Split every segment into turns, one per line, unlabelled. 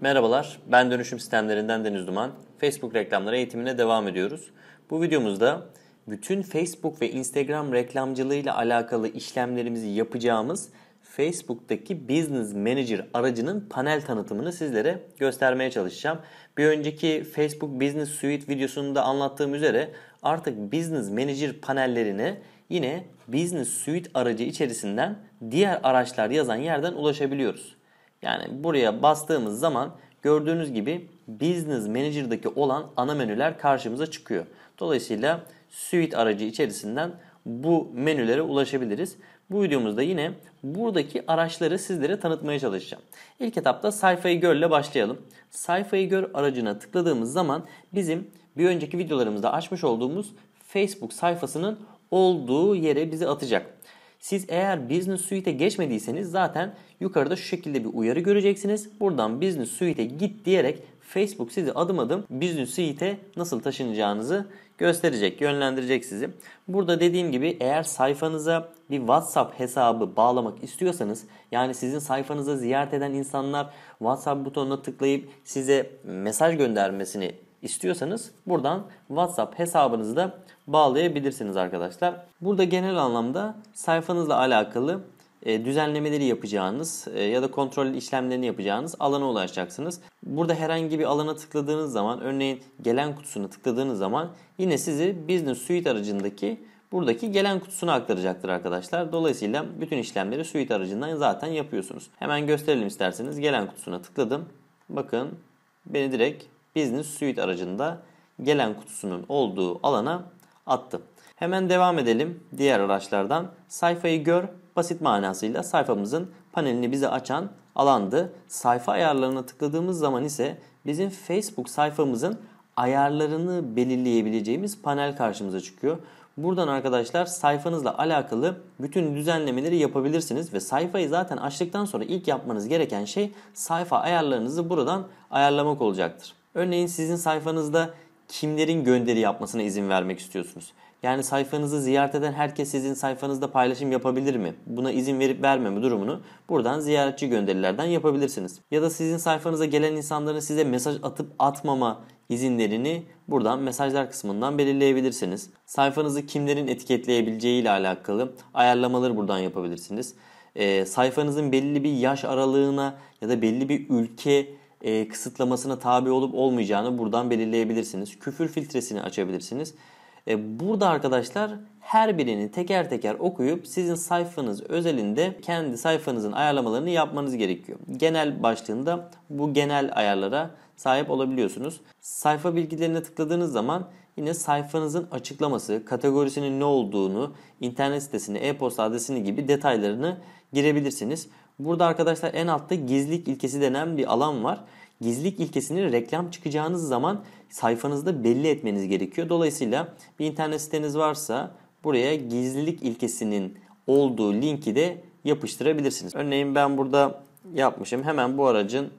Merhabalar, ben Dönüşüm Sistemlerinden Deniz Duman. Facebook reklamları eğitimine devam ediyoruz. Bu videomuzda bütün Facebook ve Instagram reklamcılığıyla alakalı işlemlerimizi yapacağımız Facebook'taki Business Manager aracının panel tanıtımını sizlere göstermeye çalışacağım. Bir önceki Facebook Business Suite videosunda anlattığım üzere artık Business Manager panellerine yine Business Suite aracı içerisinden diğer araçlar yazan yerden ulaşabiliyoruz. Yani buraya bastığımız zaman gördüğünüz gibi Business Manager'daki olan ana menüler karşımıza çıkıyor. Dolayısıyla Suite aracı içerisinden bu menülere ulaşabiliriz. Bu videomuzda yine buradaki araçları sizlere tanıtmaya çalışacağım. İlk etapta sayfayı gör ile başlayalım. Sayfayı gör aracına tıkladığımız zaman bizim bir önceki videolarımızda açmış olduğumuz Facebook sayfasının olduğu yere bizi atacak. Siz eğer Business Suite'e geçmediyseniz zaten yukarıda şu şekilde bir uyarı göreceksiniz. Buradan Business Suite'e git diyerek Facebook sizi adım adım Business Suite'e nasıl taşınacağınızı gösterecek, yönlendirecek sizi. Burada dediğim gibi eğer sayfanıza bir WhatsApp hesabı bağlamak istiyorsanız yani sizin sayfanıza ziyaret eden insanlar WhatsApp butonuna tıklayıp size mesaj göndermesini istiyorsanız buradan WhatsApp hesabınızı da bağlayabilirsiniz arkadaşlar. Burada genel anlamda sayfanızla alakalı e, düzenlemeleri yapacağınız e, ya da kontrol işlemlerini yapacağınız alana ulaşacaksınız. Burada herhangi bir alana tıkladığınız zaman örneğin gelen kutusuna tıkladığınız zaman yine sizi Business Suite aracındaki buradaki gelen kutusuna aktaracaktır arkadaşlar. Dolayısıyla bütün işlemleri Suite aracından zaten yapıyorsunuz. Hemen gösterelim isterseniz. Gelen kutusuna tıkladım. Bakın beni direkt Business Suite aracında gelen kutusunun olduğu alana attı. Hemen devam edelim diğer araçlardan. Sayfayı gör basit manasıyla sayfamızın panelini bize açan alandı. Sayfa ayarlarına tıkladığımız zaman ise bizim Facebook sayfamızın ayarlarını belirleyebileceğimiz panel karşımıza çıkıyor. Buradan arkadaşlar sayfanızla alakalı bütün düzenlemeleri yapabilirsiniz ve sayfayı zaten açtıktan sonra ilk yapmanız gereken şey sayfa ayarlarınızı buradan ayarlamak olacaktır. Örneğin sizin sayfanızda kimlerin gönderi yapmasına izin vermek istiyorsunuz? Yani sayfanızı ziyaret eden herkes sizin sayfanızda paylaşım yapabilir mi? Buna izin verip vermeme durumunu buradan ziyaretçi gönderilerden yapabilirsiniz. Ya da sizin sayfanıza gelen insanların size mesaj atıp atmama izinlerini buradan mesajlar kısmından belirleyebilirsiniz. Sayfanızı kimlerin etiketleyebileceği ile alakalı ayarlamaları buradan yapabilirsiniz. E, sayfanızın belli bir yaş aralığına ya da belli bir ülke e, kısıtlamasına tabi olup olmayacağını buradan belirleyebilirsiniz. Küfür filtresini açabilirsiniz. E, burada arkadaşlar her birini teker teker okuyup sizin sayfanız özelinde kendi sayfanızın ayarlamalarını yapmanız gerekiyor. Genel başlığında bu genel ayarlara sahip olabiliyorsunuz. Sayfa bilgilerine tıkladığınız zaman yine sayfanızın açıklaması, kategorisinin ne olduğunu, internet sitesini, e-posta adresini gibi detaylarını girebilirsiniz. Burada arkadaşlar en altta gizlilik ilkesi denen bir alan var. Gizlilik ilkesini reklam çıkacağınız zaman sayfanızda belli etmeniz gerekiyor. Dolayısıyla bir internet siteniz varsa buraya gizlilik ilkesinin olduğu linki de yapıştırabilirsiniz. Örneğin ben burada yapmışım. Hemen bu aracın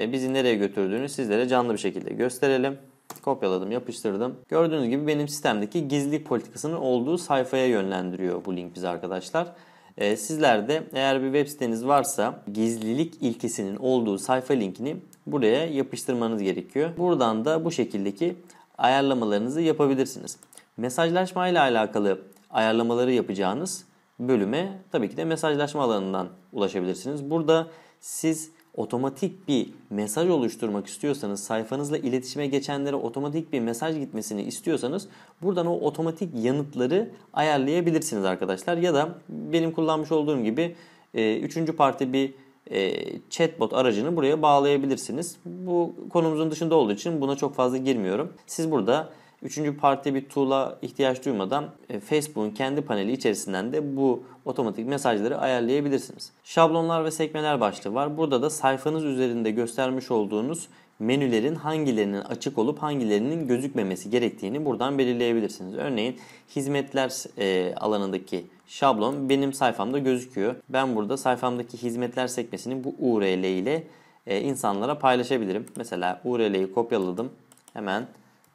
e, bizi nereye götürdüğünü sizlere canlı bir şekilde gösterelim. Kopyaladım, yapıştırdım. Gördüğünüz gibi benim sistemdeki gizlilik politikasının olduğu sayfaya yönlendiriyor bu link bizi arkadaşlar. E, sizler de eğer bir web siteniz varsa gizlilik ilkesinin olduğu sayfa linkini buraya yapıştırmanız gerekiyor. Buradan da bu şekildeki ayarlamalarınızı yapabilirsiniz. Mesajlaşma ile alakalı ayarlamaları yapacağınız bölüme tabii ki de mesajlaşma alanından ulaşabilirsiniz. Burada siz otomatik bir mesaj oluşturmak istiyorsanız, sayfanızla iletişime geçenlere otomatik bir mesaj gitmesini istiyorsanız buradan o otomatik yanıtları ayarlayabilirsiniz arkadaşlar. Ya da benim kullanmış olduğum gibi e, üçüncü parti bir e, chatbot aracını buraya bağlayabilirsiniz. Bu konumuzun dışında olduğu için buna çok fazla girmiyorum. Siz burada Üçüncü parti bir tuğla ihtiyaç duymadan e, Facebook'un kendi paneli içerisinden de bu otomatik mesajları ayarlayabilirsiniz. Şablonlar ve sekmeler başlığı var. Burada da sayfanız üzerinde göstermiş olduğunuz menülerin hangilerinin açık olup hangilerinin gözükmemesi gerektiğini buradan belirleyebilirsiniz. Örneğin hizmetler e, alanındaki şablon benim sayfamda gözüküyor. Ben burada sayfamdaki hizmetler sekmesini bu URL ile e, insanlara paylaşabilirim. Mesela URL'yi kopyaladım. Hemen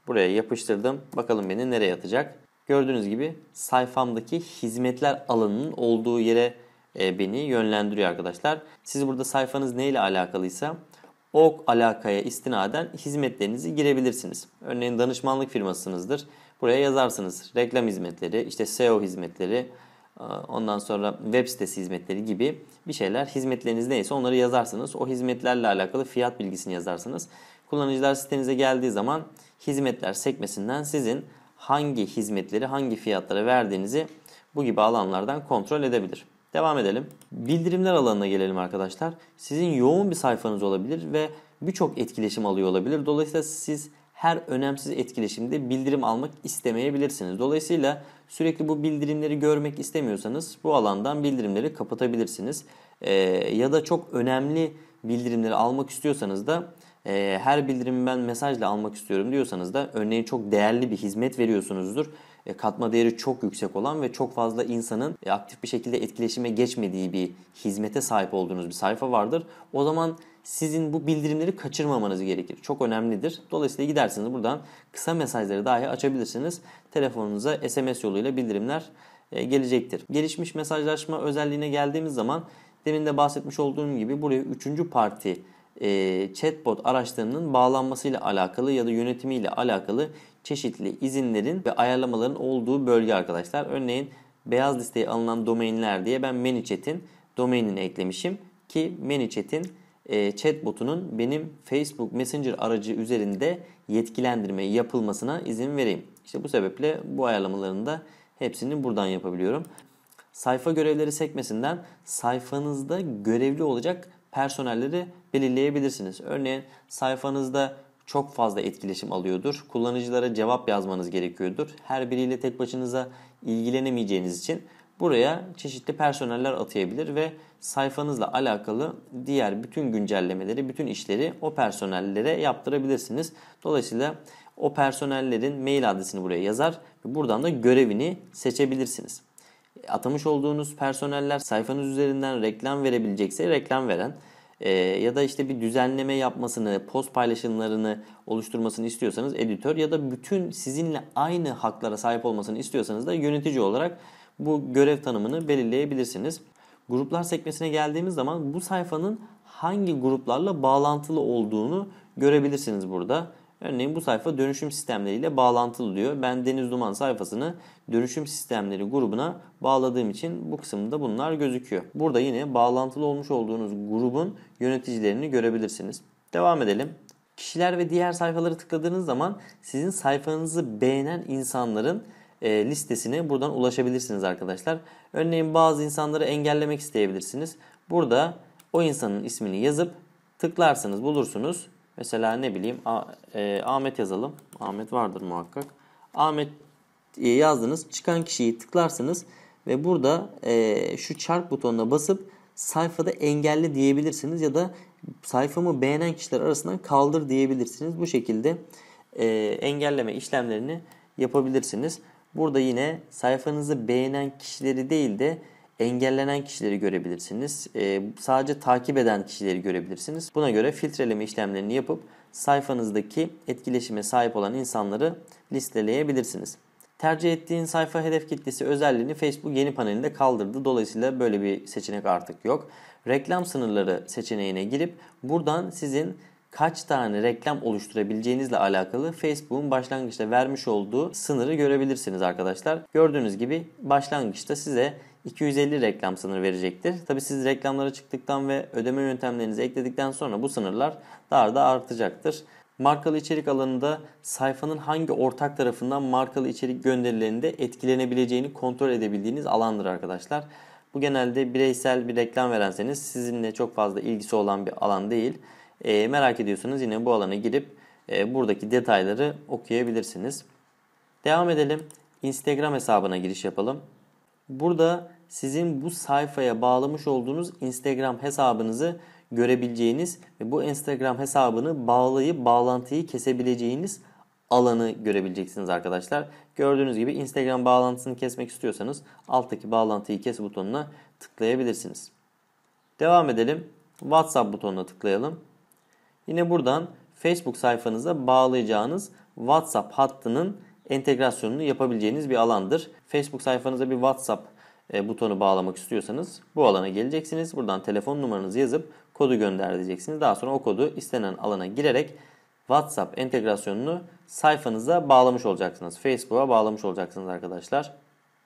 Buraya yapıştırdım. Bakalım beni nereye atacak. Gördüğünüz gibi sayfamdaki hizmetler alanının olduğu yere e, beni yönlendiriyor arkadaşlar. Siz burada sayfanız neyle alakalıysa o alakaya istinaden hizmetlerinizi girebilirsiniz. Örneğin danışmanlık firmasınızdır. Buraya yazarsınız. Reklam hizmetleri, işte SEO hizmetleri, e, ondan sonra web sitesi hizmetleri gibi bir şeyler. Hizmetleriniz neyse onları yazarsınız. O hizmetlerle alakalı fiyat bilgisini yazarsınız. Kullanıcılar sitenize geldiği zaman hizmetler sekmesinden sizin hangi hizmetleri hangi fiyatlara verdiğinizi bu gibi alanlardan kontrol edebilir. Devam edelim. Bildirimler alanına gelelim arkadaşlar. Sizin yoğun bir sayfanız olabilir ve birçok etkileşim alıyor olabilir. Dolayısıyla siz her önemsiz etkileşimde bildirim almak istemeyebilirsiniz. Dolayısıyla sürekli bu bildirimleri görmek istemiyorsanız bu alandan bildirimleri kapatabilirsiniz. Ee, ya da çok önemli bildirimleri almak istiyorsanız da e, her bildirimi ben mesajla almak istiyorum diyorsanız da örneğin çok değerli bir hizmet veriyorsunuzdur. E, katma değeri çok yüksek olan ve çok fazla insanın e, aktif bir şekilde etkileşime geçmediği bir hizmete sahip olduğunuz bir sayfa vardır. O zaman sizin bu bildirimleri kaçırmamanız gerekir. Çok önemlidir. Dolayısıyla gidersiniz buradan kısa mesajları dahi açabilirsiniz. Telefonunuza SMS yoluyla bildirimler e, gelecektir. Gelişmiş mesajlaşma özelliğine geldiğimiz zaman demin de bahsetmiş olduğum gibi buraya üçüncü parti e, chatbot araçlarının bağlanmasıyla alakalı ya da yönetimiyle alakalı çeşitli izinlerin ve ayarlamaların olduğu bölge arkadaşlar. Örneğin beyaz listeye alınan domainler diye ben ManyChat'in domainini eklemişim ki ManyChat'in e, chatbotunun benim Facebook Messenger aracı üzerinde yetkilendirme yapılmasına izin vereyim. İşte bu sebeple bu ayarlamaların da hepsini buradan yapabiliyorum. Sayfa görevleri sekmesinden sayfanızda görevli olacak personelleri belirleyebilirsiniz. Örneğin sayfanızda çok fazla etkileşim alıyordur. Kullanıcılara cevap yazmanız gerekiyordur. Her biriyle tek başınıza ilgilenemeyeceğiniz için buraya çeşitli personeller atayabilir ve sayfanızla alakalı diğer bütün güncellemeleri, bütün işleri o personellere yaptırabilirsiniz. Dolayısıyla o personellerin mail adresini buraya yazar ve buradan da görevini seçebilirsiniz atamış olduğunuz personeller sayfanız üzerinden reklam verebilecekse reklam veren e, ya da işte bir düzenleme yapmasını, post paylaşımlarını oluşturmasını istiyorsanız editör ya da bütün sizinle aynı haklara sahip olmasını istiyorsanız da yönetici olarak bu görev tanımını belirleyebilirsiniz. Gruplar sekmesine geldiğimiz zaman bu sayfanın hangi gruplarla bağlantılı olduğunu görebilirsiniz burada. Örneğin bu sayfa dönüşüm sistemleriyle bağlantılı diyor. Ben Deniz Duman sayfasını dönüşüm sistemleri grubuna bağladığım için bu kısımda bunlar gözüküyor. Burada yine bağlantılı olmuş olduğunuz grubun yöneticilerini görebilirsiniz. Devam edelim. Kişiler ve diğer sayfaları tıkladığınız zaman sizin sayfanızı beğenen insanların e, listesine buradan ulaşabilirsiniz arkadaşlar. Örneğin bazı insanları engellemek isteyebilirsiniz. Burada o insanın ismini yazıp tıklarsınız bulursunuz Mesela ne bileyim e, Ahmet yazalım. Ahmet vardır muhakkak. Ahmet yazdınız. Çıkan kişiyi tıklarsınız ve burada e, şu çarp butonuna basıp sayfada engelli diyebilirsiniz ya da sayfamı beğenen kişiler arasından kaldır diyebilirsiniz. Bu şekilde e, engelleme işlemlerini yapabilirsiniz. Burada yine sayfanızı beğenen kişileri değil de engellenen kişileri görebilirsiniz. E, sadece takip eden kişileri görebilirsiniz. Buna göre filtreleme işlemlerini yapıp sayfanızdaki etkileşime sahip olan insanları listeleyebilirsiniz. Tercih ettiğin sayfa hedef kitlesi özelliğini Facebook yeni panelinde kaldırdı. Dolayısıyla böyle bir seçenek artık yok. Reklam sınırları seçeneğine girip buradan sizin kaç tane reklam oluşturabileceğinizle alakalı Facebook'un başlangıçta vermiş olduğu sınırı görebilirsiniz arkadaşlar. Gördüğünüz gibi başlangıçta size 250 reklam sınırı verecektir. Tabi siz reklamlara çıktıktan ve ödeme yöntemlerinizi ekledikten sonra bu sınırlar daha da artacaktır. Markalı içerik alanında sayfanın hangi ortak tarafından markalı içerik gönderilerinde etkilenebileceğini kontrol edebildiğiniz alandır arkadaşlar. Bu genelde bireysel bir reklam verenseniz sizinle çok fazla ilgisi olan bir alan değil. E, merak ediyorsanız yine bu alana girip e, buradaki detayları okuyabilirsiniz. Devam edelim. Instagram hesabına giriş yapalım. Burada sizin bu sayfaya bağlamış olduğunuz Instagram hesabınızı görebileceğiniz ve bu Instagram hesabını bağlayıp bağlantıyı kesebileceğiniz alanı görebileceksiniz arkadaşlar. Gördüğünüz gibi Instagram bağlantısını kesmek istiyorsanız alttaki bağlantıyı kes butonuna tıklayabilirsiniz. Devam edelim. WhatsApp butonuna tıklayalım. Yine buradan Facebook sayfanıza bağlayacağınız WhatsApp hattının entegrasyonunu yapabileceğiniz bir alandır. Facebook sayfanıza bir WhatsApp e, butonu bağlamak istiyorsanız bu alana geleceksiniz. Buradan telefon numaranızı yazıp kodu gönder Daha sonra o kodu istenen alana girerek WhatsApp entegrasyonunu sayfanıza bağlamış olacaksınız. Facebook'a bağlamış olacaksınız arkadaşlar.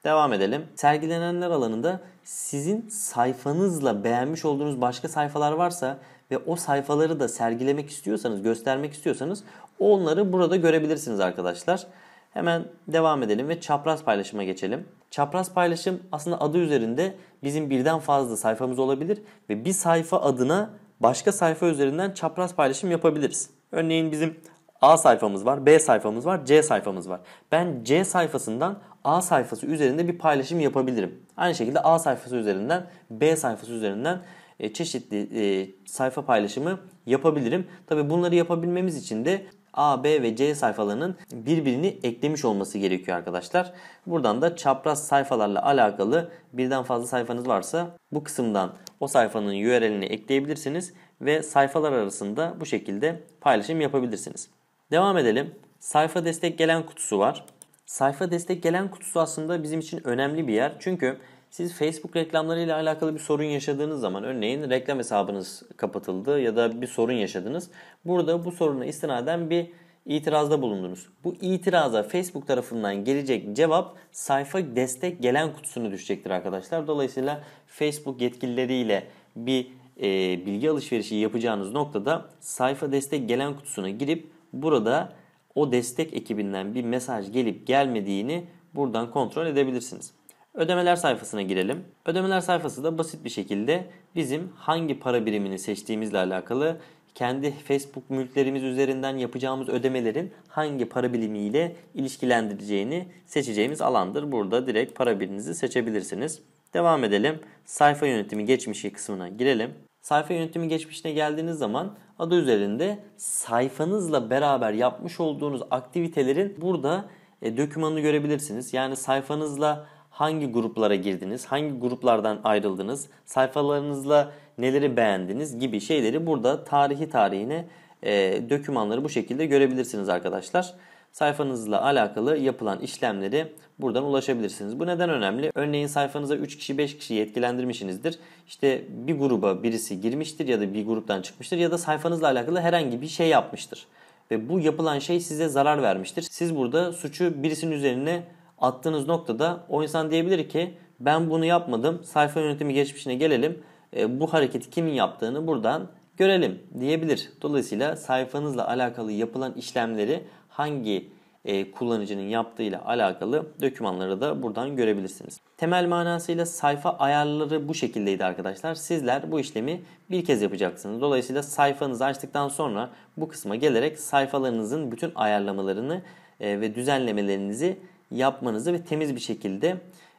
Devam edelim. Sergilenenler alanında sizin sayfanızla beğenmiş olduğunuz başka sayfalar varsa ve o sayfaları da sergilemek istiyorsanız, göstermek istiyorsanız onları burada görebilirsiniz arkadaşlar. Hemen devam edelim ve çapraz paylaşıma geçelim. Çapraz paylaşım aslında adı üzerinde bizim birden fazla sayfamız olabilir ve bir sayfa adına başka sayfa üzerinden çapraz paylaşım yapabiliriz. Örneğin bizim A sayfamız var, B sayfamız var, C sayfamız var. Ben C sayfasından A sayfası üzerinde bir paylaşım yapabilirim. Aynı şekilde A sayfası üzerinden B sayfası üzerinden e, çeşitli e, sayfa paylaşımı yapabilirim. Tabi bunları yapabilmemiz için de A, B ve C sayfalarının birbirini eklemiş olması gerekiyor arkadaşlar. Buradan da çapraz sayfalarla alakalı birden fazla sayfanız varsa bu kısımdan o sayfanın URL'ini ekleyebilirsiniz ve sayfalar arasında bu şekilde paylaşım yapabilirsiniz. Devam edelim. Sayfa destek gelen kutusu var. Sayfa destek gelen kutusu aslında bizim için önemli bir yer. Çünkü siz Facebook reklamlarıyla alakalı bir sorun yaşadığınız zaman örneğin reklam hesabınız kapatıldı ya da bir sorun yaşadınız. Burada bu soruna istinaden bir itirazda bulundunuz. Bu itiraza Facebook tarafından gelecek cevap sayfa destek gelen kutusuna düşecektir arkadaşlar. Dolayısıyla Facebook yetkilileriyle bir e, bilgi alışverişi yapacağınız noktada sayfa destek gelen kutusuna girip burada o destek ekibinden bir mesaj gelip gelmediğini buradan kontrol edebilirsiniz. Ödemeler sayfasına girelim. Ödemeler sayfası da basit bir şekilde bizim hangi para birimini seçtiğimizle alakalı kendi Facebook mülklerimiz üzerinden yapacağımız ödemelerin hangi para birimiyle ilişkilendireceğini seçeceğimiz alandır. Burada direkt para biriminizi seçebilirsiniz. Devam edelim. Sayfa yönetimi geçmişi kısmına girelim. Sayfa yönetimi geçmişine geldiğiniz zaman adı üzerinde sayfanızla beraber yapmış olduğunuz aktivitelerin burada e, dökümanını görebilirsiniz. Yani sayfanızla hangi gruplara girdiniz, hangi gruplardan ayrıldınız, sayfalarınızla neleri beğendiniz gibi şeyleri burada tarihi tarihine e, dökümanları bu şekilde görebilirsiniz arkadaşlar. Sayfanızla alakalı yapılan işlemleri buradan ulaşabilirsiniz. Bu neden önemli? Örneğin sayfanıza 3 kişi 5 kişi etkilendirmişsinizdir. İşte bir gruba birisi girmiştir ya da bir gruptan çıkmıştır ya da sayfanızla alakalı herhangi bir şey yapmıştır. Ve bu yapılan şey size zarar vermiştir. Siz burada suçu birisinin üzerine attığınız noktada o insan diyebilir ki ben bunu yapmadım. Sayfa yönetimi geçmişine gelelim. E, bu hareketi kimin yaptığını buradan görelim diyebilir. Dolayısıyla sayfanızla alakalı yapılan işlemleri hangi e, kullanıcının yaptığıyla alakalı dokümanları da buradan görebilirsiniz. Temel manasıyla sayfa ayarları bu şekildeydi arkadaşlar. Sizler bu işlemi bir kez yapacaksınız. Dolayısıyla sayfanızı açtıktan sonra bu kısma gelerek sayfalarınızın bütün ayarlamalarını e, ve düzenlemelerinizi yapmanızı ve temiz bir şekilde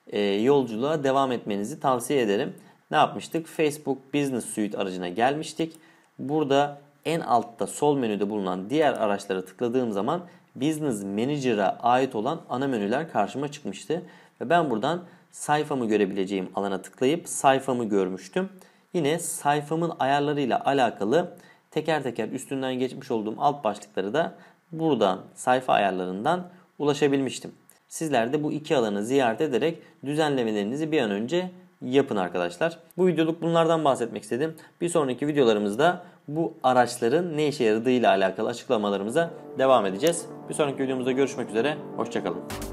e, yolculuğa devam etmenizi tavsiye ederim. Ne yapmıştık? Facebook Business Suite aracına gelmiştik. Burada en altta sol menüde bulunan diğer araçlara tıkladığım zaman Business Manager'a ait olan ana menüler karşıma çıkmıştı. Ve ben buradan sayfamı görebileceğim alana tıklayıp sayfamı görmüştüm. Yine sayfamın ayarlarıyla alakalı teker teker üstünden geçmiş olduğum alt başlıkları da buradan sayfa ayarlarından ulaşabilmiştim. Sizler de bu iki alanı ziyaret ederek düzenlemelerinizi bir an önce yapın arkadaşlar. Bu videoluk bunlardan bahsetmek istedim. Bir sonraki videolarımızda bu araçların ne işe ile alakalı açıklamalarımıza devam edeceğiz. Bir sonraki videomuzda görüşmek üzere. Hoşçakalın.